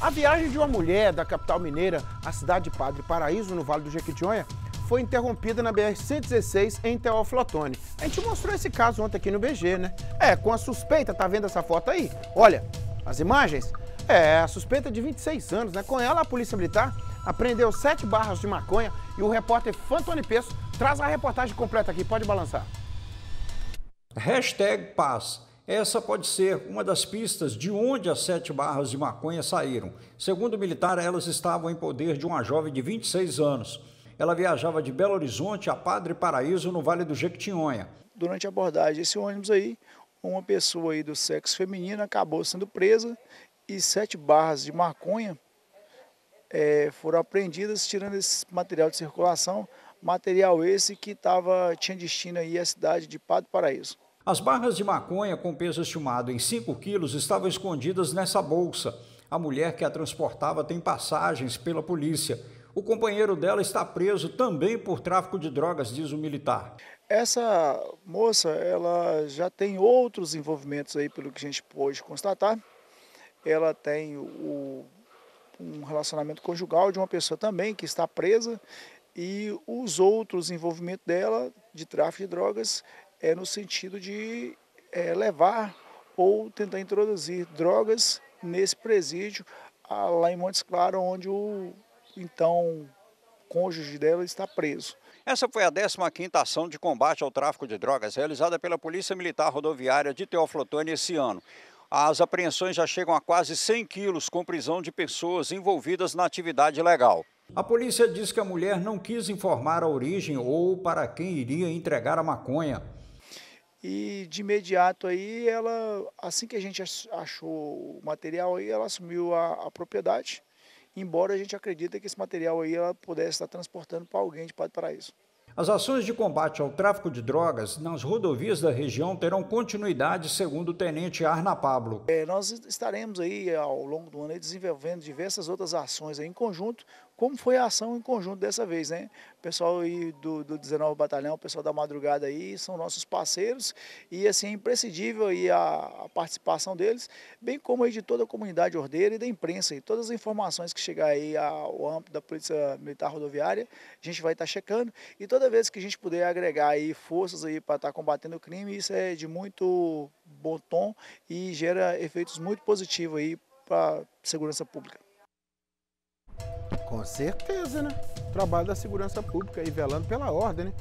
A viagem de uma mulher da capital mineira à cidade de Padre Paraíso, no Vale do Jequitinhonha, foi interrompida na BR-116 em Teoflotone. A gente mostrou esse caso ontem aqui no BG, né? É, com a suspeita, tá vendo essa foto aí? Olha, as imagens? É, a suspeita é de 26 anos, né? Com ela, a Polícia Militar apreendeu sete barras de maconha e o repórter Fantoni Peço traz a reportagem completa aqui. Pode balançar. Hashtag paz. Essa pode ser uma das pistas de onde as sete barras de maconha saíram. Segundo o militar, elas estavam em poder de uma jovem de 26 anos. Ela viajava de Belo Horizonte a Padre Paraíso, no Vale do Jequitinhonha. Durante a abordagem desse ônibus aí, uma pessoa aí do sexo feminino acabou sendo presa e sete barras de maconha é, foram apreendidas, tirando esse material de circulação, material esse que tava, tinha destino aí à cidade de Padre Paraíso. As barras de maconha com peso estimado em 5 quilos estavam escondidas nessa bolsa. A mulher que a transportava tem passagens pela polícia. O companheiro dela está preso também por tráfico de drogas, diz o militar. Essa moça, ela já tem outros envolvimentos aí, pelo que a gente pôde constatar. Ela tem o, um relacionamento conjugal de uma pessoa também que está presa e os outros envolvimentos dela de tráfico de drogas é, no sentido de é, levar ou tentar introduzir drogas nesse presídio, lá em Montes Claros, onde o então cônjuge dela está preso. Essa foi a 15ª ação de combate ao tráfico de drogas realizada pela Polícia Militar Rodoviária de Teoflotone esse ano. As apreensões já chegam a quase 100 quilos com prisão de pessoas envolvidas na atividade legal. A polícia diz que a mulher não quis informar a origem ou para quem iria entregar a maconha. E de imediato aí ela, assim que a gente achou o material aí, ela assumiu a, a propriedade, embora a gente acredita que esse material aí ela pudesse estar transportando para alguém de Padre Paraíso. As ações de combate ao tráfico de drogas nas rodovias da região terão continuidade, segundo o tenente Arna Pablo. É, nós estaremos aí ao longo do ano desenvolvendo diversas outras ações em conjunto como foi a ação em conjunto dessa vez, né? O pessoal aí do, do 19 Batalhão, o pessoal da madrugada aí, são nossos parceiros e assim, é imprescindível aí a, a participação deles, bem como aí de toda a comunidade ordeira e da imprensa. E todas as informações que chegar aí ao âmbito da Polícia Militar Rodoviária, a gente vai estar tá checando e toda vez que a gente puder agregar aí forças aí para estar tá combatendo o crime, isso é de muito bom tom e gera efeitos muito positivos aí para a segurança pública. Com certeza, né? Trabalho da segurança pública e velando pela ordem, né?